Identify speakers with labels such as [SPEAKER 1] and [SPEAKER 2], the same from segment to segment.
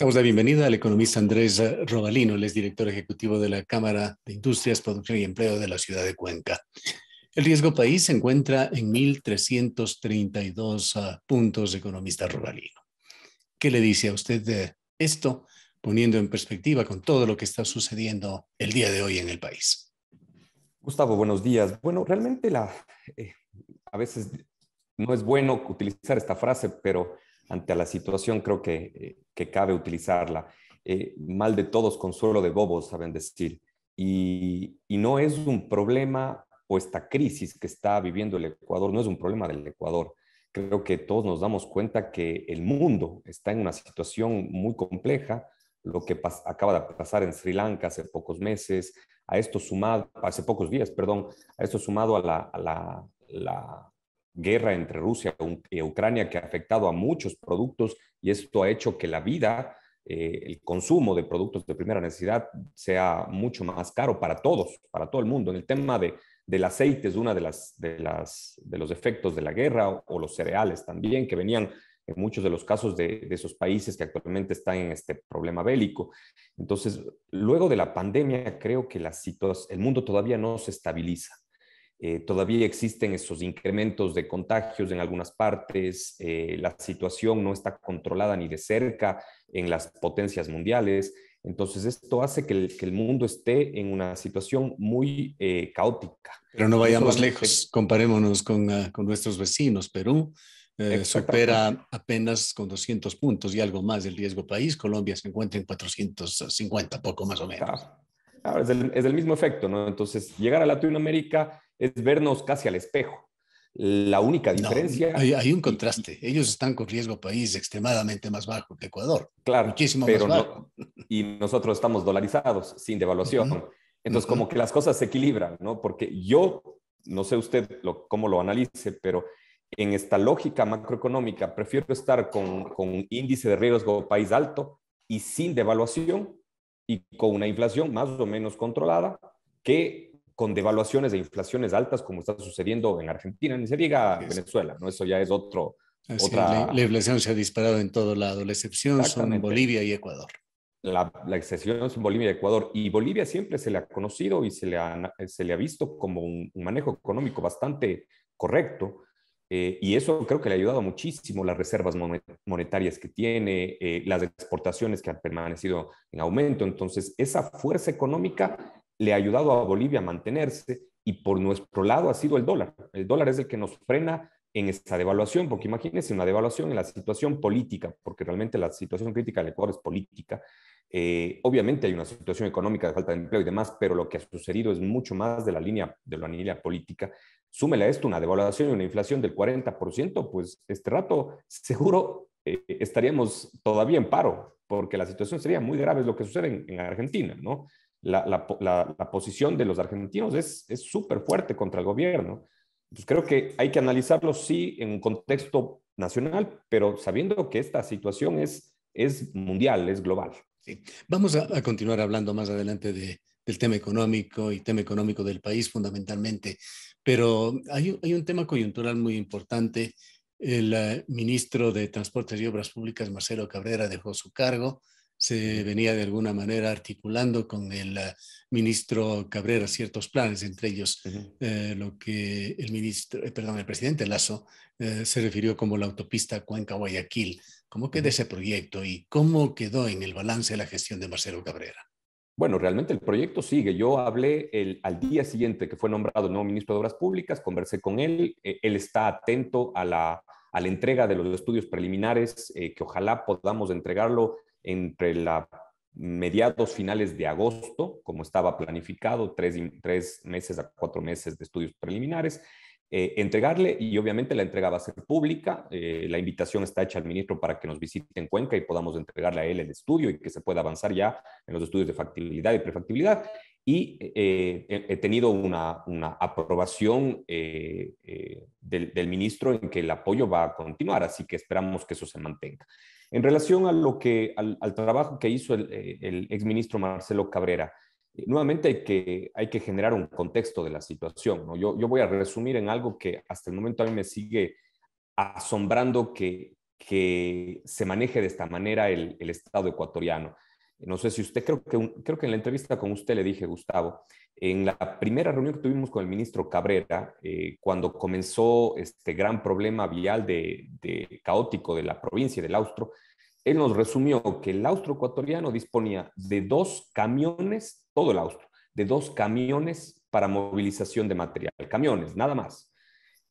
[SPEAKER 1] Damos la bienvenida al economista Andrés eh, Robalino, el es director ejecutivo de la Cámara de Industrias, Producción y Empleo de la ciudad de Cuenca. El riesgo país se encuentra en 1.332 eh, puntos, economista Robalino. ¿Qué le dice a usted de esto, poniendo en perspectiva con todo lo que está sucediendo el día de hoy en el país?
[SPEAKER 2] Gustavo, buenos días. Bueno, realmente la, eh, a veces no es bueno utilizar esta frase, pero ante la situación creo que, eh, cabe utilizarla. Eh, mal de todos, consuelo de bobos, saben decir. Y, no es un problema o esta crisis que está viviendo el Ecuador, no es un problema del Ecuador. Creo que todos nos damos cuenta que el mundo está en una situación muy compleja, lo que acaba de pasar en Sri Lanka hace pocos meses, a esto sumado, hace pocos días, perdón, a esto sumado a la guerra entre Rusia y Ucrania que ha afectado a muchos productos y esto ha hecho que la vida, eh, el consumo de productos de primera necesidad sea mucho más caro para todos, para todo el mundo. En el tema de, del aceite es uno de, las, de, las, de los efectos de la guerra o, los cereales también que venían en muchos de los casos de, esos países que actualmente están en este problema bélico. Entonces, luego de la pandemia, creo que las el mundo todavía no se estabiliza. Eh, todavía existen esos incrementos de contagios en algunas partes, eh, la situación no está controlada ni de cerca en las potencias mundiales. Entonces esto hace que el, mundo esté en una situación muy eh, caótica.
[SPEAKER 1] Pero no vayamos lejos, comparémonos ah, con, nuestros vecinos. Perú supera apenas con 200 puntos y algo más el riesgo país. Colombia se encuentra en 450, poco más o menos.
[SPEAKER 2] Claro. es, el, mismo efecto, ¿no? Entonces, llegar a Latinoamérica es vernos casi al espejo. La única diferencia... hay, un
[SPEAKER 1] contraste. Ellos están con riesgo país extremadamente más bajo que Ecuador.
[SPEAKER 2] Muchísimo más bajo. y nosotros estamos dolarizados, sin devaluación. Entonces, como que las cosas se equilibran, ¿no? Porque yo, no sé usted cómo lo analice, pero en esta lógica macroeconómica prefiero estar con, con un índice de riesgo país alto y sin devaluación y con una inflación más o menos controlada que con devaluaciones e inflaciones altas como está sucediendo en Argentina, ni se diga Venezuela, ¿no? Eso ya es otro... otra... la,
[SPEAKER 1] inflación se ha disparado en todo lado, la excepción son Bolivia
[SPEAKER 2] y Ecuador. La, la excepción son Bolivia y Ecuador, y Bolivia siempre se le ha conocido y se le ha, se le ha visto como un, manejo económico bastante correcto, eh, y eso creo que le ha ayudado muchísimo las reservas monetarias que tiene, eh, las exportaciones que han permanecido en aumento. Entonces, esa fuerza económica le ha ayudado a Bolivia a mantenerse y por nuestro lado ha sido el dólar. El dólar es el que nos frena en esta devaluación, porque imagínense una devaluación en la situación política, porque realmente la situación crítica del Ecuador es política. Eh, obviamente hay una situación económica de falta de empleo y demás, pero lo que ha sucedido es mucho más de la línea, de la política. Súmele a esto una devaluación y una inflación del 40%, pues este rato seguro eh, estaríamos todavía en paro, porque la situación sería muy grave, es lo que sucede en Argentina, ¿no? la, posición de los argentinos es súper fuerte contra el gobierno. entonces creo que hay que analizarlo, sí, en un contexto nacional, pero sabiendo que esta situación es, mundial, es global. Vamos a, continuar hablando más adelante del tema económico y
[SPEAKER 1] tema económico del país fundamentalmente, pero hay, un tema coyuntural muy importante. El eh, ministro de Transportes y Obras Públicas, Marcelo Cabrera, dejó su cargo se venía de alguna manera articulando con el eh, ministro Cabrera ciertos planes, entre ellos eh, lo que el ministro, eh, perdón, el presidente Lazo se refirió como la autopista Cuenca-Guayaquil. ¿Cómo quedó ese proyecto y cómo quedó en el balance de la gestión de Marcelo Cabrera?
[SPEAKER 2] Bueno, realmente el proyecto sigue. Yo hablé el, al día siguiente que fue nombrado nuevo ministro de Obras Públicas, conversé con él, él está atento a la, entrega de los estudios preliminares, que ojalá podamos entregarlo entre la mediados finales de agosto, como estaba planificado, tres, meses a cuatro meses de estudios preliminares, eh, entregarle y obviamente la entrega va a ser pública. Eh, la invitación está hecha al ministro para que nos visite en Cuenca y podamos entregarle a él el estudio y que se pueda avanzar ya en los estudios de factibilidad y prefactibilidad y eh, eh, he tenido una, una aprobación eh, del, del, ministro en que el apoyo va a continuar, así que esperamos que eso se mantenga. En relación a lo que, al, trabajo que hizo el, el exministro Marcelo Cabrera, nuevamente hay que, hay que generar un contexto de la situación. ¿no? Yo, yo voy a resumir en algo que hasta el momento a mí me sigue asombrando que, que se maneje de esta manera el, el Estado ecuatoriano. No sé si usted, creo que, creo que en la entrevista con usted le dije, Gustavo, en la primera reunión que tuvimos con el ministro Cabrera, eh, cuando comenzó este gran problema vial de, caótico de la provincia del Austro, él nos resumió que el austro ecuatoriano disponía de dos camiones, todo el austro, de dos camiones para movilización de material, camiones, nada más.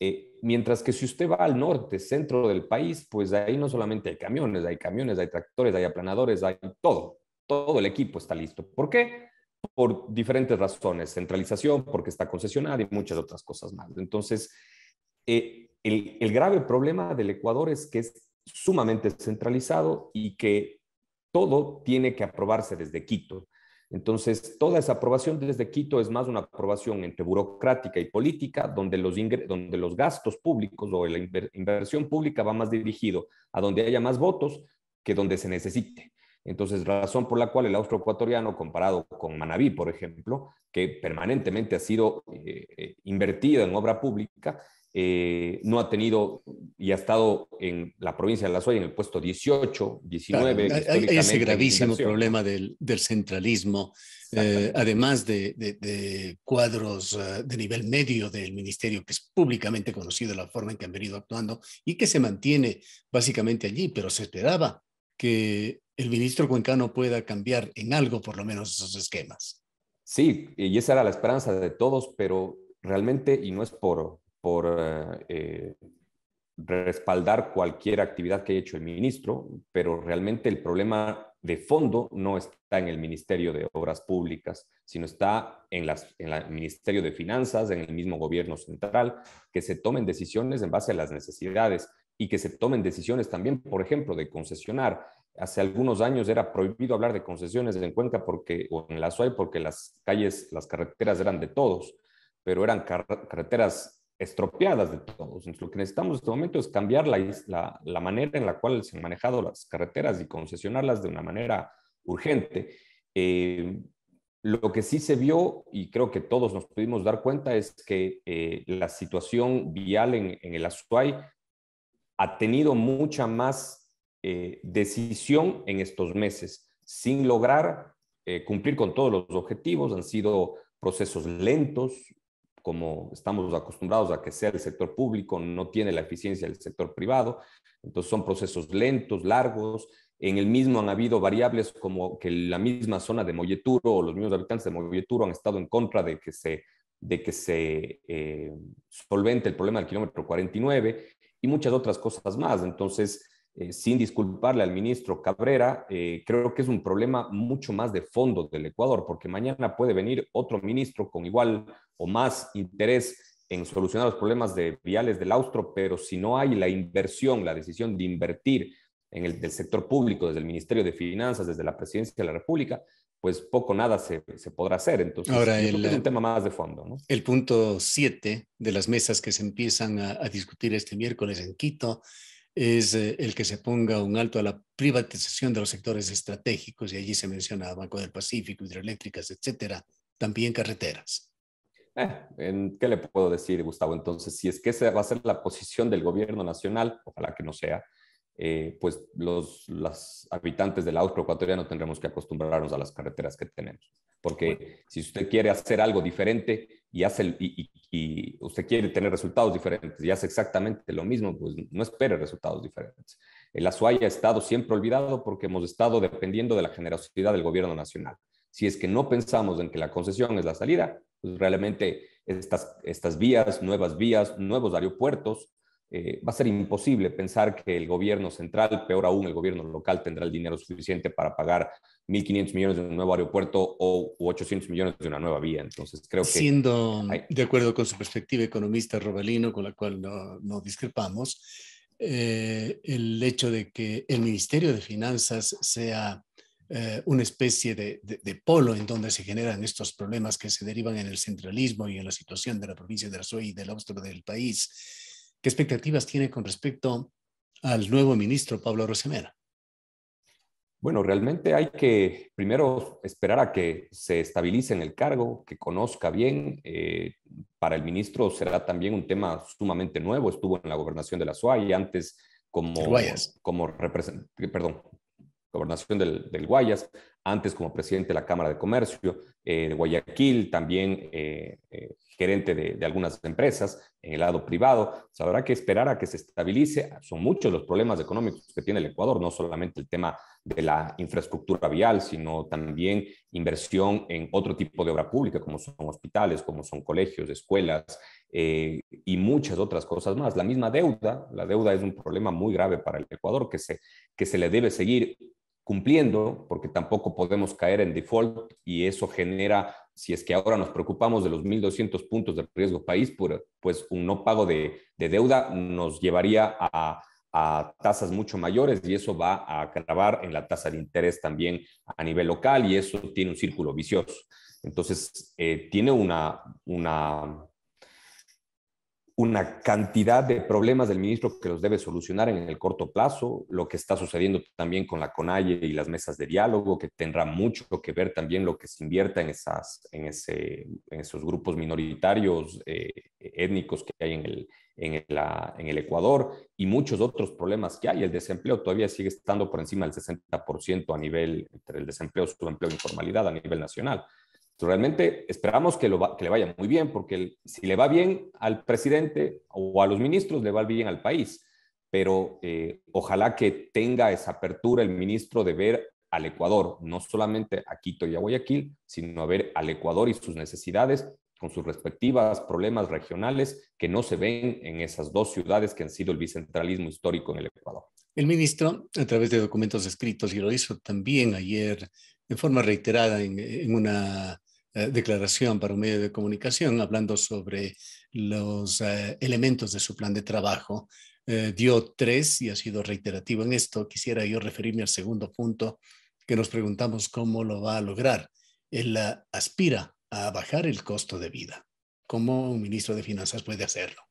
[SPEAKER 2] Eh, mientras que si usted va al norte, centro del país, pues ahí no solamente hay camiones, hay camiones, hay tractores, hay aplanadores, hay todo todo el equipo está listo. ¿Por qué? Por diferentes razones, centralización, porque está concesionada y muchas otras cosas más. Entonces, eh, el, grave problema del Ecuador es que es sumamente centralizado y que todo tiene que aprobarse desde Quito. Entonces, toda esa aprobación desde Quito es más una aprobación entre burocrática y política, donde los, donde los gastos públicos o la inversión pública va más dirigido a donde haya más votos que donde se necesite. Entonces, razón por la cual el austroecuatoriano, comparado con Manabí, por ejemplo, que permanentemente ha sido eh, eh, invertido en obra pública, eh, no ha tenido y ha estado en la provincia de La Soya en el puesto 18, 19. hay ese gravísimo problema
[SPEAKER 1] del, del centralismo, además de, cuadros de nivel medio del ministerio, que es públicamente conocido la forma en que han venido actuando y que se mantiene básicamente allí, pero se esperaba que el ministro Cuencano pueda cambiar en algo, por lo menos, esos esquemas.
[SPEAKER 2] Sí, y esa era la esperanza de todos, pero realmente, y no es por, por eh, respaldar cualquier actividad que haya hecho el ministro, pero realmente el problema de fondo no está en el Ministerio de Obras Públicas, sino está en, las, en el Ministerio de Finanzas, en el mismo gobierno central, que se tomen decisiones en base a las necesidades y que se tomen decisiones también, por ejemplo, de concesionar Hace algunos años era prohibido hablar de concesiones en Cuenca porque, o en la SUAY porque las calles, las carreteras eran de todos, pero eran carreteras estropeadas de todos. Entonces, lo que necesitamos en este momento es cambiar la, la, manera en la cual se han manejado las carreteras y concesionarlas de una manera urgente. Eh, lo que sí se vio, y creo que todos nos pudimos dar cuenta, es que eh, la situación vial en, en el Azuay ha tenido mucha más eh, decisión en estos meses, sin lograr eh, cumplir con todos los objetivos. Han sido procesos lentos, como estamos acostumbrados a que sea el sector público, no tiene la eficiencia del sector privado. Entonces son procesos lentos, largos. En el mismo han habido variables como que la misma zona de Molleturo o los mismos habitantes de Molleturo han estado en contra de que se, de que se eh, solvente el problema del kilómetro 49 y muchas otras cosas más. Entonces, eh, sin disculparle al ministro Cabrera, eh, creo que es un problema mucho más de fondo del Ecuador, porque mañana puede venir otro ministro con igual o más interés en solucionar los problemas de viales del austro, pero si no hay la inversión, la decisión de invertir en el sector público, desde el Ministerio de Finanzas, desde la Presidencia de la República, pues poco nada se, podrá hacer. Entonces, el, es un tema más de fondo.
[SPEAKER 1] El punto 7 de las mesas que se empiezan a discutir este miércoles en Quito es eh, el que se ponga un alto a la privatización de los sectores estratégicos, y allí se menciona Banco del Pacífico, hidroeléctricas, etcétera, también carreteras.
[SPEAKER 2] Ah, ¿Qué le puedo decir, Gustavo? Entonces, si es que esa va a ser la posición del gobierno nacional, ojalá que no sea, eh, pues los las habitantes del Austro ecuatoriano tendremos que acostumbrarnos a las carreteras que tenemos. Porque si usted quiere hacer algo diferente y, hace, y, usted quiere tener resultados diferentes y hace exactamente lo mismo, pues no espere resultados diferentes. El azuay ha estado siempre olvidado porque hemos estado dependiendo de la generosidad del gobierno nacional. Si es que no pensamos en que la concesión es la salida, pues realmente estas, estas vías, nuevas vías, nuevos aeropuertos, eh, va a ser imposible pensar que el gobierno central, peor aún el gobierno local, tendrá el dinero suficiente para pagar 1.500 millones de un nuevo aeropuerto o 800 millones de una nueva vía. Entonces, creo que...
[SPEAKER 1] Siendo de acuerdo con su perspectiva economista, Robalino, con la cual no, discrepamos, eh, el hecho de que el Ministerio de Finanzas sea eh, una especie de, polo en donde se generan estos problemas que se derivan en el centralismo y en la situación de la provincia de Azuay y del austro del país, ¿Qué expectativas tiene con respecto al nuevo ministro Pablo Rosemera?
[SPEAKER 2] Bueno, realmente hay que primero esperar a que se estabilice en el cargo, que conozca bien. Eh, para el ministro será también un tema sumamente nuevo. Estuvo en la gobernación de la SUAI antes como, como representante, perdón, gobernación del, Guayas, antes como presidente de la Cámara de Comercio eh, de Guayaquil, también eh, eh, gerente de, algunas empresas en el lado privado. Sabrá habrá que esperar a que se estabilice. Son muchos los problemas económicos que tiene el Ecuador, no solamente el tema de la infraestructura vial, sino también inversión en otro tipo de obra pública, como son hospitales, como son colegios, escuelas y muchas otras cosas más. La misma deuda, la deuda es un problema muy grave para el Ecuador que se, que se le debe seguir cumpliendo, porque tampoco podemos caer en default y eso genera, si es que ahora nos preocupamos de los 1.200 puntos de riesgo país, pues un no pago de, deuda nos llevaría a, a, tasas mucho mayores y eso va a acabar en la tasa de interés también a nivel local y eso tiene un círculo vicioso. Entonces, eh, tiene una, una una cantidad de problemas del ministro que los debe solucionar en el corto plazo, lo que está sucediendo también con la CONAIE y las mesas de diálogo, que tendrá mucho que ver también lo que se invierta en, en, esos grupos minoritarios eh, étnicos que hay en el, Ecuador y muchos otros problemas que hay. El desempleo todavía sigue estando por encima del 60% a nivel, entre el desempleo, subempleo e informalidad a nivel nacional realmente esperamos que, le vaya muy bien, porque si le va bien al presidente o a los ministros, le va bien al país. Pero eh, ojalá que tenga esa apertura el ministro de ver al Ecuador, no solamente a Quito y a Guayaquil, sino a ver al Ecuador y sus necesidades con sus respectivas problemas regionales que no se ven en esas dos ciudades que han sido el bicentralismo histórico en el Ecuador.
[SPEAKER 1] El ministro, a través de documentos escritos, y lo hizo también ayer en forma reiterada en una eh, declaración para un medio de comunicación hablando sobre los eh, elementos de su plan de trabajo. Eh, dio tres y ha sido reiterativo en esto. Quisiera yo referirme al segundo punto que nos preguntamos cómo lo va a lograr. Él aspira a bajar el costo de vida. ¿Cómo un ministro de Finanzas puede hacerlo?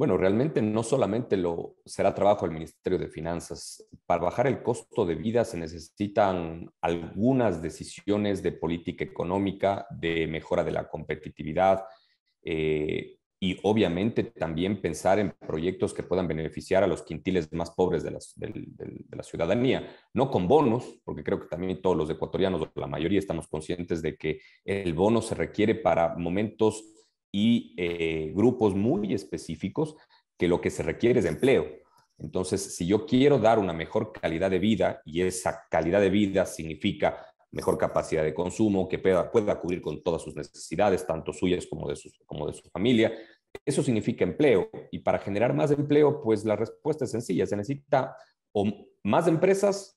[SPEAKER 2] Bueno, realmente no solamente lo será trabajo del Ministerio de Finanzas. Para bajar el costo de vida se necesitan algunas decisiones de política económica, de mejora de la competitividad eh, y obviamente también pensar en proyectos que puedan beneficiar a los quintiles más pobres de, de la ciudadanía. No con bonos, porque creo que también todos los ecuatorianos, la mayoría, estamos conscientes de que el bono se requiere para momentos y eh, grupos muy específicos que lo que se requiere es empleo. Entonces, si yo quiero dar una mejor calidad de vida y esa calidad de vida significa mejor capacidad de consumo, que pueda, pueda cubrir con todas sus necesidades, tanto suyas como de, sus, como de su familia, eso significa empleo. Y para generar más empleo, pues la respuesta es sencilla, se necesita o más empresas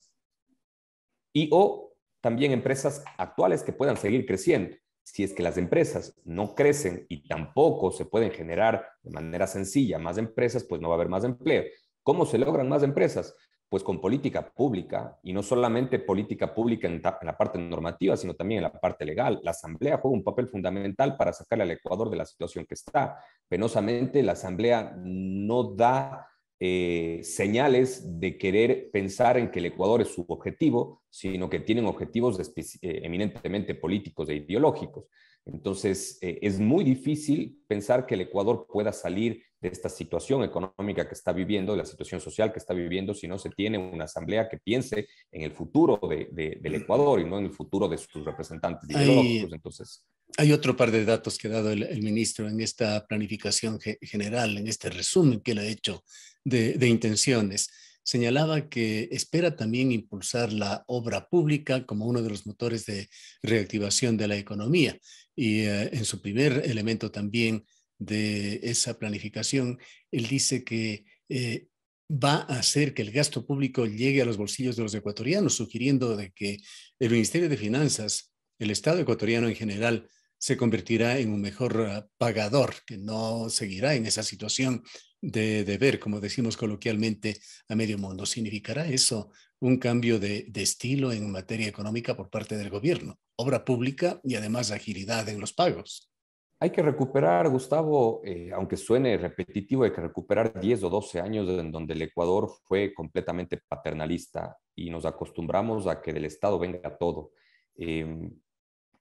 [SPEAKER 2] y o también empresas actuales que puedan seguir creciendo si es que las empresas no crecen y tampoco se pueden generar de manera sencilla más empresas, pues no va a haber más empleo. ¿Cómo se logran más empresas? Pues con política pública y no solamente política pública en, la parte normativa, sino también en la parte legal. La Asamblea juega un papel fundamental para sacar al Ecuador de la situación que está. Penosamente, la Asamblea no da eh, señales de querer pensar en que el Ecuador es su objetivo, sino que tienen objetivos eh, eminentemente políticos e ideológicos. Entonces, eh, es muy difícil pensar que el Ecuador pueda salir de esta situación económica que está viviendo, de la situación social que está viviendo, si no se tiene una asamblea que piense en el futuro de, del Ecuador y no en el futuro de sus representantes ideológicos. Entonces, hay otro par de
[SPEAKER 1] datos que ha dado el, ministro en esta planificación general, en este resumen que le ha hecho de, intenciones. Señalaba que espera también impulsar la obra pública como uno de los motores de reactivación de la economía. Y eh, en su primer elemento también de esa planificación, él dice que eh, va a hacer que el gasto público llegue a los bolsillos de los ecuatorianos, sugiriendo de que el Ministerio de Finanzas, el Estado ecuatoriano en general, se convertirá en un mejor eh, pagador, que no seguirá en esa situación de, de, ver, como decimos coloquialmente, a medio mundo. ¿Significará eso un cambio de, estilo en materia económica por parte del gobierno? Obra pública y además agilidad en los pagos.
[SPEAKER 2] Hay que recuperar, Gustavo, eh, aunque suene repetitivo, hay que recuperar 10 o 12 años en donde el Ecuador fue completamente paternalista y nos acostumbramos a que del Estado venga todo. Em,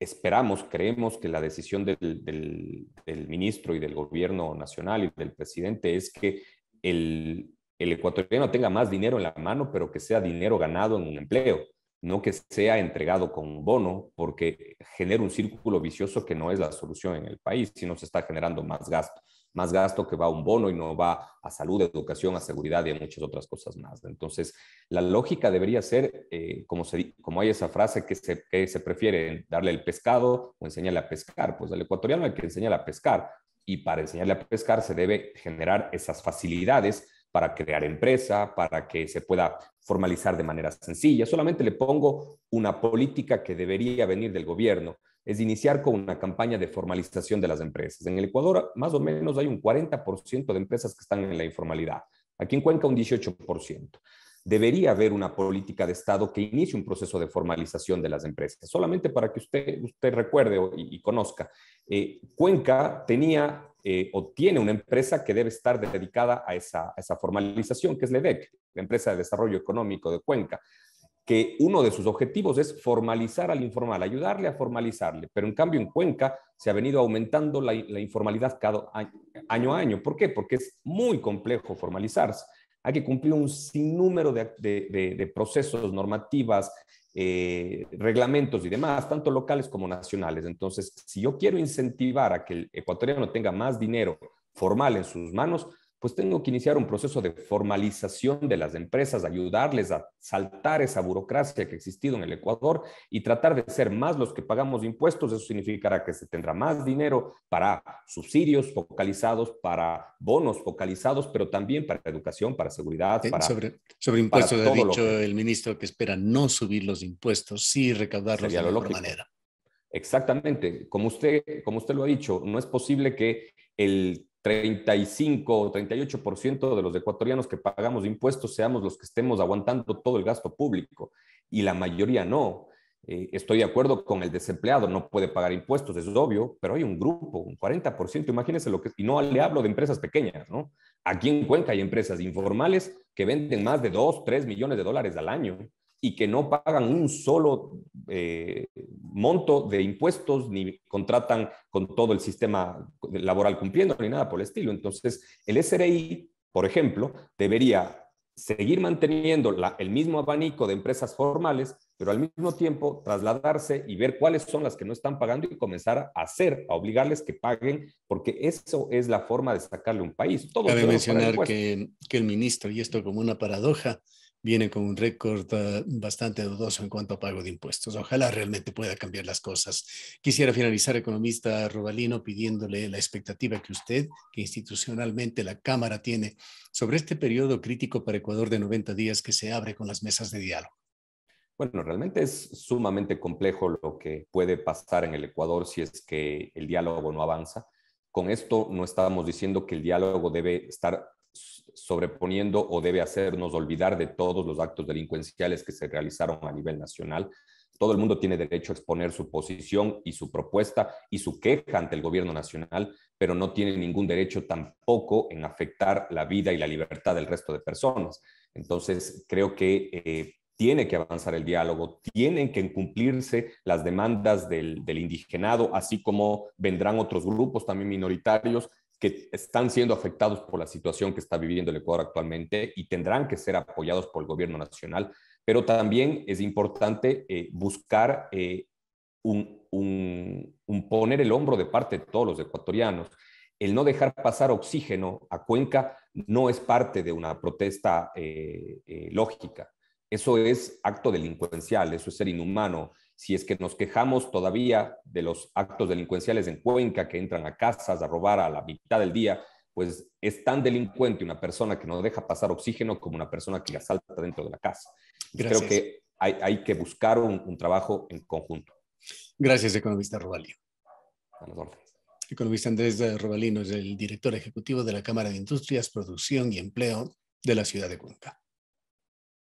[SPEAKER 2] esperamos, creemos que la decisión del, ministro y del gobierno nacional y del presidente es que el, el, ecuatoriano tenga más dinero en la mano, pero que sea dinero ganado en un empleo, no que sea entregado con un bono, porque genera un círculo vicioso que no es la solución en el país, sino se está generando más gasto más gasto que va a un bono y no va a salud, educación, a seguridad y a muchas otras cosas más. Entonces, la lógica debería ser, eh, como, se, como hay esa frase que se, prefiere, darle el pescado o enseñarle a pescar. Pues al ecuatoriano hay que enseñarle a pescar y para enseñarle a pescar se debe generar esas facilidades para crear empresa, para que se pueda formalizar de manera sencilla. Solamente le pongo una política que debería venir del gobierno es iniciar con una campaña de formalización de las empresas. En el Ecuador, más o menos, hay un 40% de empresas que están en la informalidad. Aquí en Cuenca, un 18%. Debería haber una política de Estado que inicie un proceso de formalización de las empresas. Solamente para que usted, usted recuerde y, conozca, eh, Cuenca tenía eh, o tiene una empresa que debe estar dedicada a esa, formalización, que es LEDEC, la Empresa de Desarrollo Económico de Cuenca que uno de sus objetivos es formalizar al informal, ayudarle a formalizarle, pero en cambio en Cuenca se ha venido aumentando la, informalidad año, a año. ¿Por qué? Porque es muy complejo formalizarse. Hay que cumplir un sinnúmero de, procesos, normativas, eh, reglamentos y demás, tanto locales como nacionales. Entonces, si yo quiero incentivar a que el ecuatoriano tenga más dinero formal en sus manos, pues tengo que iniciar un proceso de formalización de las empresas, ayudarles a saltar esa burocracia que ha existido en el Ecuador y tratar de ser más los que pagamos impuestos. Eso significará que se tendrá más dinero para subsidios focalizados, para bonos focalizados, pero también para educación, para seguridad. sobre, sobre impuestos, ha dicho
[SPEAKER 1] el ministro que espera no subir los
[SPEAKER 2] impuestos, sí recaudarlos de la manera. Exactamente, como usted, como usted lo ha dicho, no es posible que el 35 o 38% de los ecuatorianos que pagamos impuestos seamos los que estemos aguantando todo el gasto público y la mayoría no. Eh, estoy de acuerdo con el desempleado, no puede pagar impuestos, es obvio, pero hay un grupo, un 40%, imagínense lo que es, y no le hablo de empresas pequeñas, ¿no? Aquí en Cuenca hay empresas informales que venden más de 2, 3 millones de dólares al año y que no pagan un solo eh, monto de impuestos ni contratan con todo el sistema laboral cumpliendo ni nada por el estilo. Entonces, el SRI, por ejemplo, debería seguir manteniendo el mismo abanico de empresas formales, pero al mismo tiempo trasladarse y ver cuáles son las que no están pagando y comenzar a hacer, a obligarles que paguen, porque eso es la forma de sacarle un país. Todo Cabe mencionar que, que
[SPEAKER 1] el ministro, y esto como una paradoja, viene con un récord eh, bastante dudoso en cuanto a pago de impuestos. Ojalá realmente pueda cambiar las cosas. Quisiera finalizar, economista Robalino, pidiéndole la expectativa que usted, que institucionalmente la Cámara tiene sobre este periodo crítico para Ecuador de 90 días que se abre con las mesas de diálogo.
[SPEAKER 2] Bueno, realmente es sumamente complejo lo que puede pasar en el Ecuador si es que el diálogo no avanza. Con esto no estamos diciendo que el diálogo debe estar sobreponiendo o debe hacernos olvidar de todos los actos delincuenciales que se realizaron a nivel nacional. Todo el mundo tiene derecho a exponer su posición y su propuesta y su queja ante el gobierno nacional, pero no tiene ningún derecho tampoco en afectar la vida y la libertad del resto de personas. Entonces, creo que eh, tiene que avanzar el diálogo, tienen que cumplirse las demandas del indigenado, así como vendrán otros grupos también minoritarios que están siendo afectados por la situación que está viviendo el Ecuador actualmente y tendrán que ser apoyados por el gobierno nacional, pero también es importante eh, buscar eh, un, poner el hombro de parte de todos los ecuatorianos el no dejar pasar oxígeno a Cuenca no es parte de una protesta eh, lógica. Eso es acto delincuencial, eso es ser inhumano, si es que nos quejamos todavía de los actos delincuenciales en Cuenca que entran a casas a robar a la mitad del día, pues es tan delincuente una persona que no deja pasar oxígeno como una persona que la dentro de la casa. Creo que hay, que buscar un, trabajo en conjunto. Gracias, economista Robalino.
[SPEAKER 1] Economista Andrés Robalino es el director ejecutivo de la Cámara de Industrias, Producción y Empleo de la ciudad de Cuenca.